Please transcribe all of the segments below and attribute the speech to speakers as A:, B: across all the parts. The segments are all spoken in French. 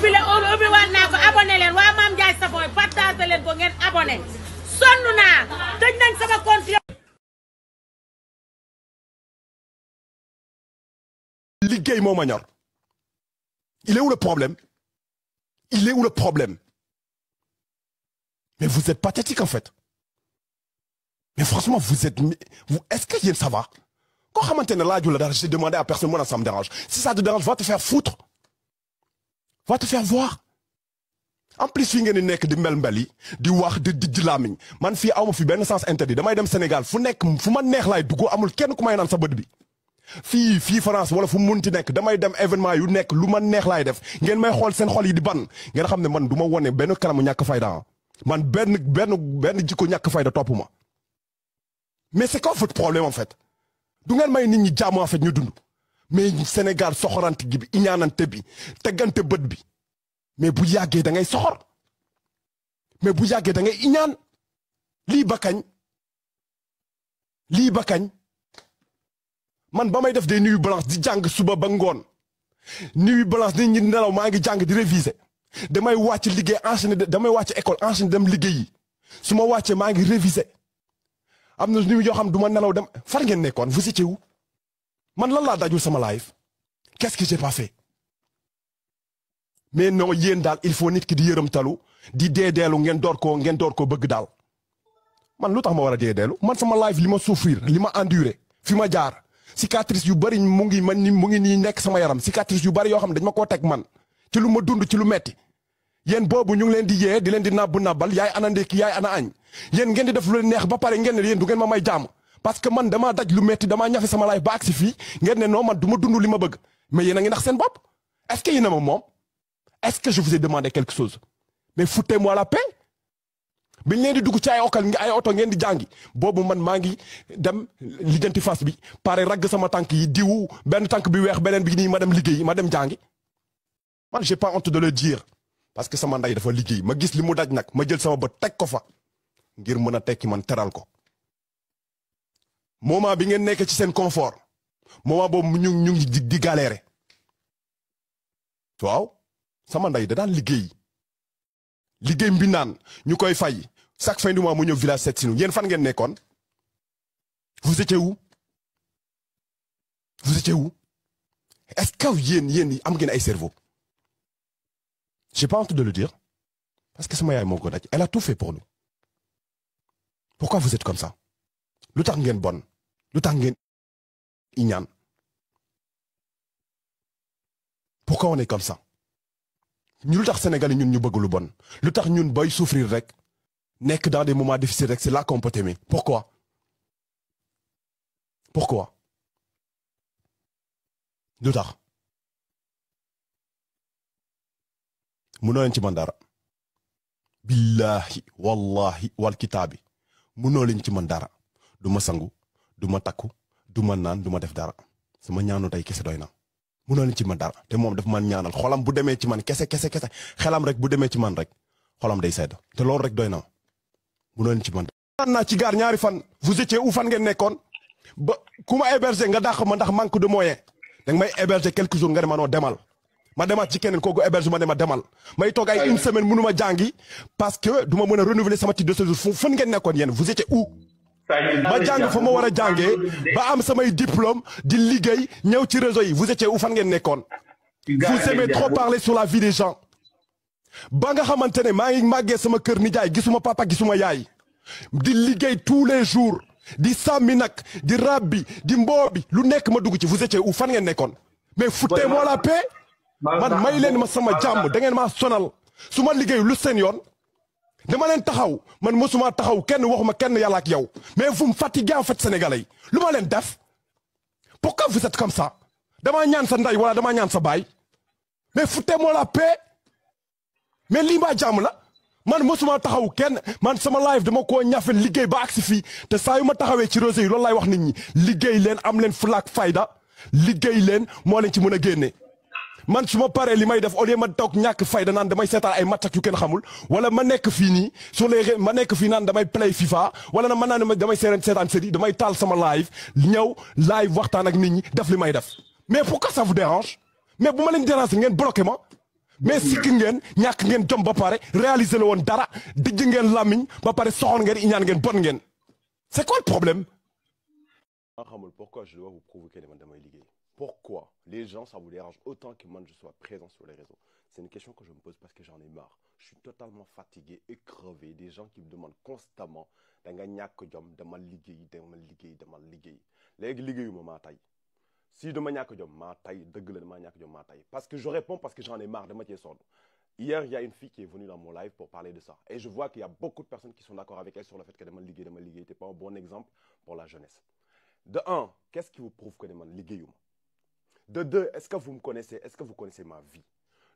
A: ubbi la ubbi waat naa ko abonné leen waa Mame Ndiaye Savon partagé leen ko ngeen abonné sonn naa sama compte liggéey ñor il est où le problème il est où le problème mais vous êtes pathétique en fait mais franchement vous êtes vous est-ce que ça va koo xamante ne la demandé à personne moi là ça me dérange si ça te dérange va te faire foutre te faire voir en plus fii ngeen di nekk di mel mbel yi di wax di di laamiñ man fii fi sens interdit damay dem Sénégal fu nekk fu ma neex laay dugg amul kenn ku may naan sa bët bi. fii fii France wala fu mu munti nekk damay dem événement yu nekk lu ma neex laay def ngeen may xool seen xol yi di ban ngeen xam ne man du ma wane benn kanamu ñàkk fayda ah. man ben benn benn jikko de fayda pour moi mais c'est quoi votre problème en fait du ngeen may nit ñi jàmm en fait ñu dund. mais Sénégal soxorante gi bi iñaanante bi teggante bët bi mais bu yàggee da ngay soxor mais bu yàggee dangay ngay iñaan lii ba kañ lii ba kañ man ba may def des nuits blanches di jàng suba ba ngoon nuits blanches nit ñi nelaw maa ngi jàng di réviser damay wàcc liggéey enchaîné damay wàcc école enchaîné dem liggéeyi su ma wàccee maa ngi réviser am na nuits yoo xam duma nelaw dem far ngeen nekkoon fu étiez où man lan la dajul sama live qu'est-ce que j'ai pas fait mais non yéen dal il faut nit ki di yeureum talu di deedeelu ngeen door ko ngeen door ko bëgg dal man lutax ma wara a man sama live lima souffrir lima endurer enduré fi ma jaar cicatrice yu bari mu ngi man ni mu ngi ni nek sama yaram cicatrice yu bari yo xam dañ ma ko tek man ci lu ma dund ci lu metti yéen bobu ñu ngi leen di yee di leen di nabbu nàbbal yaay ana ndékki yaay ana añ yéen ngeen di def lu neex ba pare ngeen ne du ngeen ma may jàmm parce que man dama daj lu metti dama ñafe sama laay ba agsi fii ngeen ne non man duma dund lu ma bëgg mais yéen a ngi nax seen est-ce que yéen a ma est-ce que je vous ai demandé quelque chose mais foutez-moi la paix biñ leen di dugg ci ay okal ay auto ngeen di jàngi bobu man ma ngi dem lijjanti fas bi paré rag sama tank yi diwu ben tank bi weex benen bi ni ma dem liggéey ma dem jàngi man j'ai pas honte de le dire parce que sama ndey dafa liggéey ma gis limu daj nak ma jël sama ba tek ko fa ngir mëna tekki man teral ko moment bi ngeen nek ci sen confort moment bob ñu ñu di galérer waaw sama nday daan liggéey liggéey mbi ñukoy fay chaque fin du mois mu village vous étiez où vous étiez où est-ce que yeen yeen am ngeen ay cerveau j'ai pas honte de le dire parce que sama yaay moko elle a tout fait pour nous pourquoi vous êtes comme ça L'autre est ngeen bonne lu tax pourquoi on est comme ça ñu lutax sénégalais Sénégal ñun ñu bëgg lu bon lutax ñun bay souffrir rek nekk dans des moments difficiles rek c'est là qu'on peut aimer pourquoi pourquoi lutax tax mënoo leen ci man dara wallahi wal kitaabi mënoo leen ci man du sangu du ma takku du ma naan du ma def dara sama ñaanu tey kese doy na mënoo leen ci ma dara te moom dafa man ñaanal xolam bu demee ci man kese kese kese xelam rek bu demee ci man rek xolam day sedd te loolu rek doy na mënoo leen ci man dara naa ci gaar ñaari fan vous étiez où fan ngeen nekkoon ba ku ma nga dàq ma ndax manque de moyen danga may héberger quelques jours nga ne ma noo demal ma demaat ci keneen kooku héberge ma ne ma demal may toog ay une semaine mënu ma jàngi parce que du a renouveler sama titre de séjour fu nekkoon yéen vous étiez ma jang fa ma wara jangé ba diplôme di liguey ñew ci réseau vous étiez où fan vous aimez trop parler sur la vie des gens. ba nga xamantene ma ngi maggé sama kër gisuma papa gisuma yaay. di liguey tous les jours di sami nak, di Rabbi, di mboo bi lu nekk ma ci vous étiez où fan mais foutez-moi la paix man may ma sama jamm da ngeen sonal suma liguey lu dama leen taxaw man mosuma taxaw kenn waxuma kenn yàlla ak yow mais vous me fatiguez en fait sénégalais yi lu ma leen def pourquoi vous êtes comme ça damaa ñaan sa ndey wala damaa ñaan sa baay mais foutez-moi la paix mais lii mbaa jàmm la man mosuma taxaw kenn man sama live dama koo ñafe liggéey ba agsi fii te saa yu ma taxawee ci réseau yi loolu laay wax nit ñi liggéey leen am leen fulaak fayda liggéey leen moo leen ci mën a man suma paré paree li may def au lieu ma ñak fay da naan damay seetaan ay match ak yu kenn xamul wala ma nekk fii nii sur les ma nekk fi nan damay play FIFA wala na man naa damay seetaan seetaan série damay tal sama live ñew live waxtan ak nit ñi def li may def mais pourquoi ça vous dérange mais buma ma leen déranger ngeen bloquer ma mais sikk ngeen ñak ngeen jom ba paré réaliser le won dara dijj ngeen lamiñ ba paré soxoon ngeen iñan ngeen bon ngeen c'est quoi le problème ah, pourquoi je dois vous provoquer les mandamans illégaux Pourquoi les gens, ça vous dérange autant que moi je sois présent sur les réseaux C'est une question que je me pose parce que j'en ai marre. Je suis totalement fatigué et crevé des gens qui me demandent constamment Si de Parce que je réponds parce que j'en ai marre de ma Hier, il y a une fille qui est venue dans mon live pour parler de ça. Et je vois qu'il y a beaucoup de personnes qui sont d'accord avec elle sur le fait que Dama Ligue, Dama Ligue n'était pas un bon exemple pour la jeunesse. De un, qu'est-ce qui vous prouve que je De deux, est-ce que vous me connaissez Est-ce que vous connaissez ma vie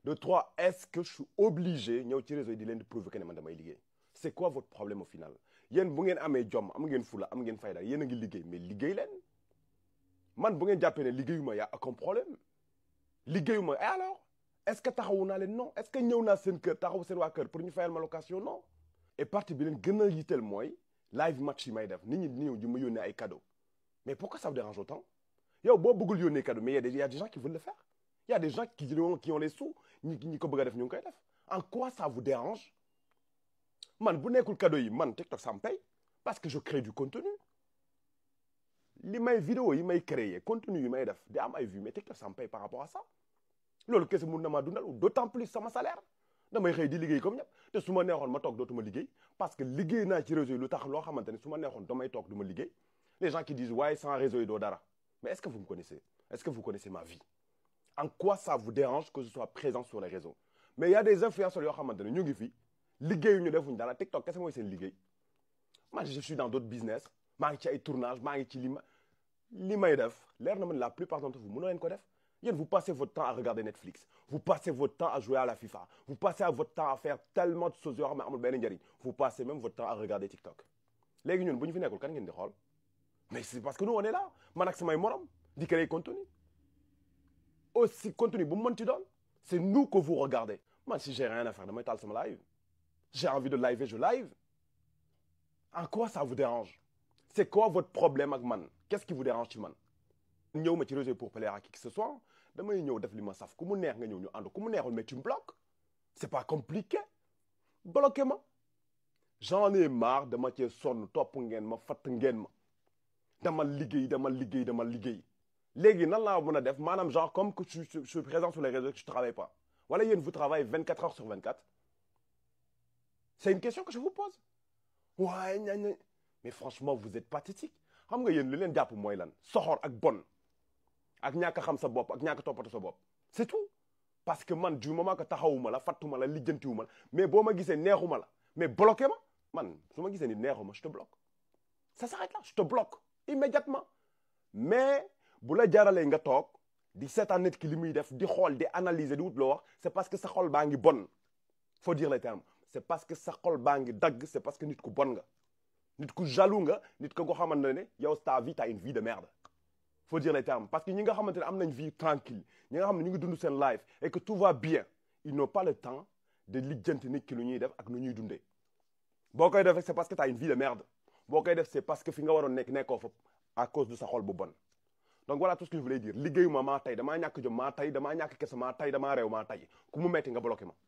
A: De trois, est-ce que je suis obligé de prouver que je C'est quoi votre problème au final yéen bu ngeen amee jom am ngeen fula am ngeen fayda y'en a ngi liggéey mais liguey len man bu ngeen jàppee ne liggéeyuma yaa aucun problème liggéeyuma et alors est ce que taxawuna len non est ce que ñëw naa seen kër taxawu seen waa kër pour ñu fayal ma location non et partie bi len gën yitel moy live match yi may def nit ñi di ñëw di ma ay cadeau mais pourquoi ça vous dérange autant Il y a des gens qui veulent le faire. Il y a des gens qui, qui ont les sous. En quoi ça vous dérange Man, vous n'avez cadeau, man, TikTok, ça me paye. Parce que je crée du contenu. Les mes vidéos, ils m'ont créé. Contenu, ils m'ont fait. Des vues, mais TikTok, ça me paye par rapport à ça. Lolo, qu'est-ce que mon nom D'autant plus, ça m'a salaire. Non, mais j'ai dit, comme ça. Je suis en train de me faire parce que liguez n'a tiré le tard, l'or, maintenant, je suis en train de me faire les gens qui disent ouais, sans réseau et dara. Mais est-ce que vous me connaissez Est-ce que vous connaissez ma vie En quoi ça vous dérange que je sois présent sur les réseaux Mais il y a des influenceurs qui ont dit nous fi liguey ñu dans dara TikTok qu'est-ce que c'est liguey Moi je suis dans d'autres business, ma et tournage, maïti lima lima et def, l'air na la plupart d'entre vous mëno len ko def. Vous passez votre temps à regarder Netflix, vous passez votre temps à jouer à la FIFA, vous passez votre temps à faire tellement de choses, vous passez même votre temps à regarder TikTok. Les gens, vous ne venez rôle mais c'est parce que nous, on est là. Manak, c'est morom. Dit qu'elle est le contenu. Aussi contenu, bon moment tu donnes, c'est nous que vous regardez. Moi, si j'ai rien à faire, moi, je mon live. J'ai envie de live et je live. En quoi ça vous dérange C'est quoi votre problème avec man Qu'est-ce qui vous dérange, tu man Nous, mais tu pour plaire à qui que ce soit. Demain, nous, def lima saf. Comment n'est-ce que nous, ando Comment nest mais tu me bloques C'est pas compliqué. Bloquez-moi. J'en ai marre de ma qui sonne, top ngène, ma fat ngène, ma demal liguey demal liguey demal liguey légui nan la mën def manam genre comme que je je suis présent sur les réseaux que je travaille pas wala yéen vous travaillez 24 heures sur 24 c'est une question que je vous pose ouais ña ña mais franchement vous êtes pathétique xam nga yéen li leen japp moy lan soxor ak bonne ak ñaka xam sa bop ak ñaka a sa bop c'est tout parce que man du moment que taxawuma la fatuma la lijjantiwuma la mais boma ma gisee neexuma la mais bloqué ma man suma ma ni neexuma je te bloque ça s'arrête là je te bloque immédiatement mais bu la nga tok di seetaan nit ki limuy def di xol di analyser di wut wax c'est parce que sa xol bonne. faut dire les termes c'est parce que sa xol dag c'est parce que nit ku bon nga nit ku jaloux nga nit ko yow ta vie une vie de merde faut dire les termes parce que ñi nga xamantene am nañ vie tranquille ñi nga xamantene ne ngi dund sen life et que tout va bien ils n'ont pas le temps de lijjanti nit ki lu def ak nu ñuy def c'est parce que as une vie de merde boo koy def se parce que fi nga waroon nekk nekkoo fa a cause de sa xol bu bon donc voilà tout ce que je voulais dire ma maa tay damaa ñàkk jom maa tay damaa ñàkk kese maa tay damaa réew maa tay ku mu metti nga bloqué ma